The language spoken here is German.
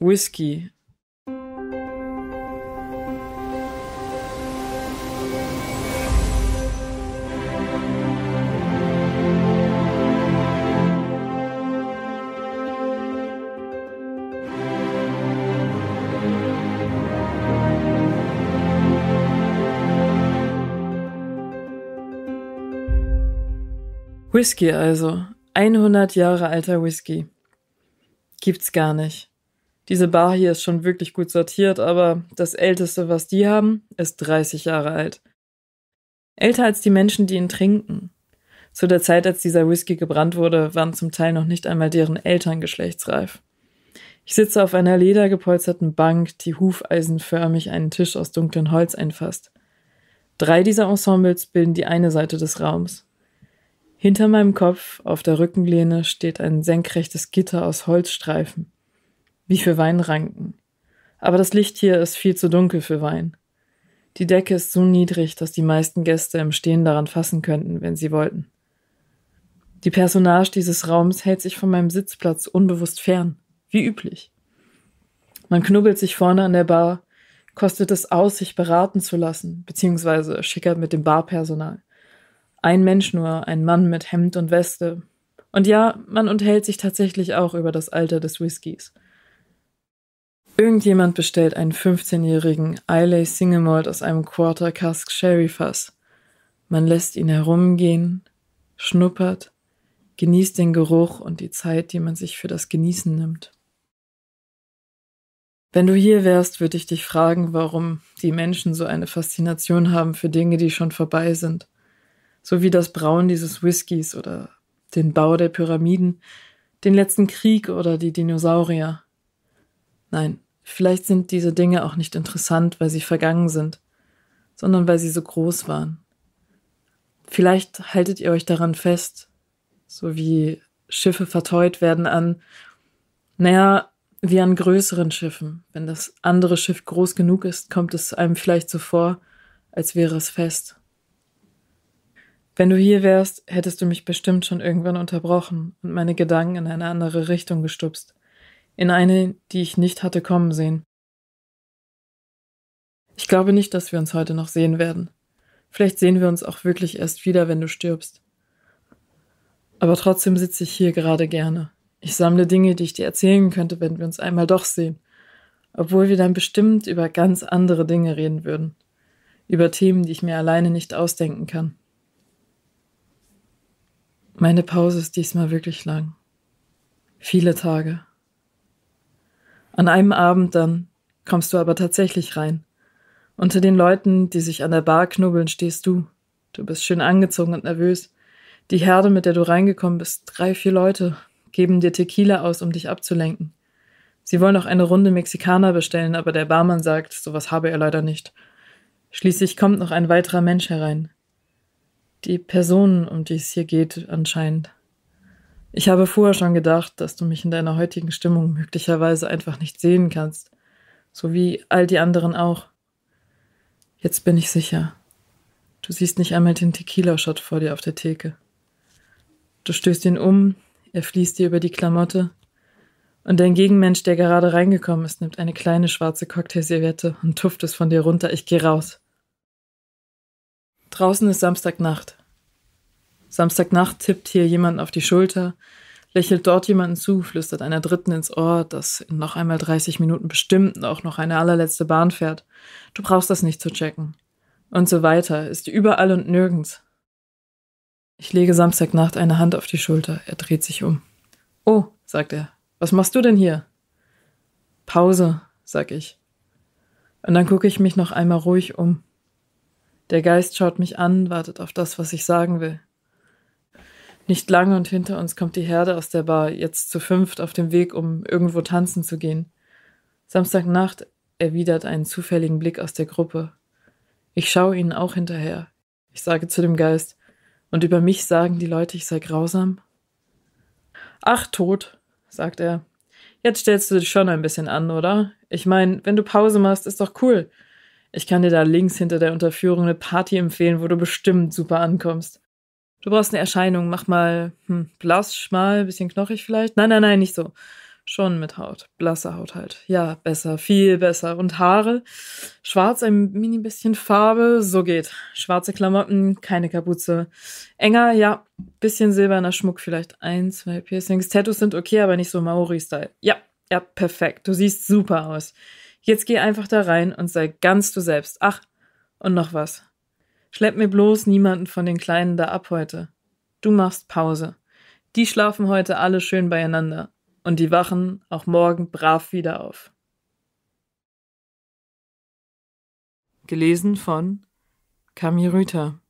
Whisky. Whisky also. 100 Jahre alter Whisky. Gibt's gar nicht. Diese Bar hier ist schon wirklich gut sortiert, aber das Älteste, was die haben, ist 30 Jahre alt. Älter als die Menschen, die ihn trinken. Zu der Zeit, als dieser Whisky gebrannt wurde, waren zum Teil noch nicht einmal deren Eltern geschlechtsreif. Ich sitze auf einer ledergepolsterten Bank, die hufeisenförmig einen Tisch aus dunklem Holz einfasst. Drei dieser Ensembles bilden die eine Seite des Raums. Hinter meinem Kopf, auf der Rückenlehne, steht ein senkrechtes Gitter aus Holzstreifen wie für Weinranken. Aber das Licht hier ist viel zu dunkel für Wein. Die Decke ist so niedrig, dass die meisten Gäste im Stehen daran fassen könnten, wenn sie wollten. Die Personage dieses Raums hält sich von meinem Sitzplatz unbewusst fern, wie üblich. Man knubbelt sich vorne an der Bar, kostet es aus, sich beraten zu lassen, beziehungsweise schickert mit dem Barpersonal. Ein Mensch nur, ein Mann mit Hemd und Weste. Und ja, man unterhält sich tatsächlich auch über das Alter des Whiskys. Irgendjemand bestellt einen 15-jährigen Islay Single Malt aus einem Quarter Cask Sherry Fass. Man lässt ihn herumgehen, schnuppert, genießt den Geruch und die Zeit, die man sich für das Genießen nimmt. Wenn du hier wärst, würde ich dich fragen, warum die Menschen so eine Faszination haben für Dinge, die schon vorbei sind. So wie das Brauen dieses Whiskys oder den Bau der Pyramiden, den letzten Krieg oder die Dinosaurier. Nein, Vielleicht sind diese Dinge auch nicht interessant, weil sie vergangen sind, sondern weil sie so groß waren. Vielleicht haltet ihr euch daran fest, so wie Schiffe verteut werden an, naja, wie an größeren Schiffen. Wenn das andere Schiff groß genug ist, kommt es einem vielleicht so vor, als wäre es fest. Wenn du hier wärst, hättest du mich bestimmt schon irgendwann unterbrochen und meine Gedanken in eine andere Richtung gestupst in eine, die ich nicht hatte kommen sehen. Ich glaube nicht, dass wir uns heute noch sehen werden. Vielleicht sehen wir uns auch wirklich erst wieder, wenn du stirbst. Aber trotzdem sitze ich hier gerade gerne. Ich sammle Dinge, die ich dir erzählen könnte, wenn wir uns einmal doch sehen, obwohl wir dann bestimmt über ganz andere Dinge reden würden, über Themen, die ich mir alleine nicht ausdenken kann. Meine Pause ist diesmal wirklich lang. Viele Tage. An einem Abend dann kommst du aber tatsächlich rein. Unter den Leuten, die sich an der Bar knubbeln, stehst du. Du bist schön angezogen und nervös. Die Herde, mit der du reingekommen bist, drei, vier Leute, geben dir Tequila aus, um dich abzulenken. Sie wollen auch eine Runde Mexikaner bestellen, aber der Barmann sagt, sowas habe er leider nicht. Schließlich kommt noch ein weiterer Mensch herein. Die Person, um die es hier geht, anscheinend. Ich habe vorher schon gedacht, dass du mich in deiner heutigen Stimmung möglicherweise einfach nicht sehen kannst, so wie all die anderen auch. Jetzt bin ich sicher. Du siehst nicht einmal den Tequila-Shot vor dir auf der Theke. Du stößt ihn um, er fließt dir über die Klamotte, und dein Gegenmensch, der gerade reingekommen ist, nimmt eine kleine schwarze Cocktailserviette und tuft es von dir runter. Ich geh raus. Draußen ist Samstagnacht. Samstagnacht tippt hier jemand auf die Schulter, lächelt dort jemanden zu, flüstert einer Dritten ins Ohr, dass in noch einmal 30 Minuten bestimmt auch noch eine allerletzte Bahn fährt. Du brauchst das nicht zu checken. Und so weiter, ist überall und nirgends. Ich lege Samstagnacht eine Hand auf die Schulter. Er dreht sich um. Oh, sagt er, was machst du denn hier? Pause, sag ich. Und dann gucke ich mich noch einmal ruhig um. Der Geist schaut mich an, wartet auf das, was ich sagen will. Nicht lange und hinter uns kommt die Herde aus der Bar, jetzt zu fünft auf dem Weg, um irgendwo tanzen zu gehen. Samstagnacht erwidert einen zufälligen Blick aus der Gruppe. Ich schaue ihnen auch hinterher. Ich sage zu dem Geist, und über mich sagen die Leute, ich sei grausam? Ach, tot, sagt er. Jetzt stellst du dich schon ein bisschen an, oder? Ich meine, wenn du Pause machst, ist doch cool. Ich kann dir da links hinter der Unterführung eine Party empfehlen, wo du bestimmt super ankommst. Du brauchst eine Erscheinung, mach mal hm, blass, schmal, bisschen knochig vielleicht. Nein, nein, nein, nicht so. Schon mit Haut. Blasse Haut halt. Ja, besser, viel besser. Und Haare. Schwarz, ein mini bisschen Farbe. So geht. Schwarze Klamotten, keine Kapuze. Enger, ja. Bisschen silberner Schmuck vielleicht. Ein, zwei Piercings. Tattoos sind okay, aber nicht so Maori-Style. Ja, ja, perfekt. Du siehst super aus. Jetzt geh einfach da rein und sei ganz du selbst. Ach, und noch was. Schlepp mir bloß niemanden von den Kleinen da ab heute. Du machst Pause. Die schlafen heute alle schön beieinander. Und die wachen auch morgen brav wieder auf. Gelesen von Kami Rüther